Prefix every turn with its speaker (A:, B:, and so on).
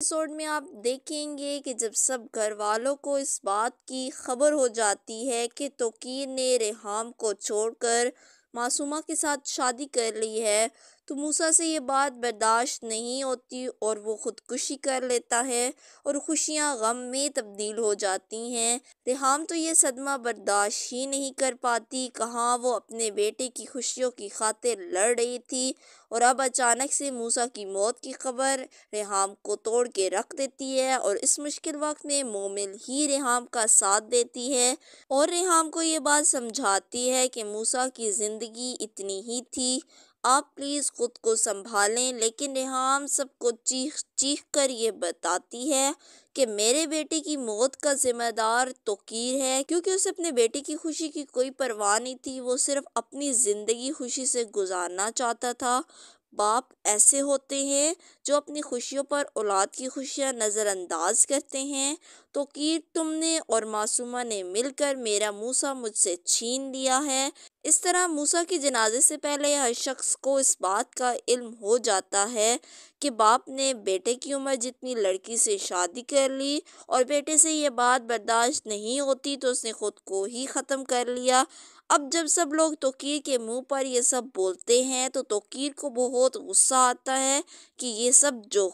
A: episode में आप देखेंगे कि जब सब घर वालों को इस बात की खबर हो जाती है कि तोकीर ने रेहाम को छोड़कर मासूमा के साथ शादी कर ली है तो मूसा से ये बात बर्दाश्त नहीं होती और वो ख़ुदकुशी कर लेता है और खुशियाँ गम में तब्दील हो जाती हैं रेहाम तो ये सदमा बर्दाश्त ही नहीं कर पाती कहाँ वो अपने बेटे की खुशियों की खातिर लड़ रही थी और अब अचानक से मूसा की मौत की खबर रेहाम को तोड़ के रख देती है और इस मुश्किल वक्त में मोमिल ही रेहाम का साथ देती है और रेहाम को ये बात समझाती है कि मूसा की ज़िंदगी इतनी ही थी आप प्लीज़ ख़ुद को संभालें लेकिन रेहाम सबको चीख चीख कर ये बताती है कि मेरे बेटे की मौत का ज़िम्मेदार तोकीर है क्योंकि उसे अपने बेटे की खुशी की कोई परवाह नहीं थी वो सिर्फ अपनी ज़िंदगी खुशी से गुजारना चाहता था बाप ऐसे होते हैं जो अपनी खुशियों पर औलाद की खुशियाँ नज़रअंदाज करते हैं तो कीट तुमने और मासूमा ने मिलकर मेरा मूसा मुझसे छीन लिया है इस तरह मूसा के जनाजे से पहले हर शख्स को इस बात का इल्म हो जाता है कि बाप ने बेटे की उम्र जितनी लड़की से शादी कर ली और बेटे से ये बात बर्दाश्त नहीं होती तो उसने ख़ुद को ही ख़त्म कर लिया अब जब सब लोग तोकीर के मुंह पर ये सब बोलते हैं तो तोकीर को बहुत गुस्सा आता है कि ये सब जो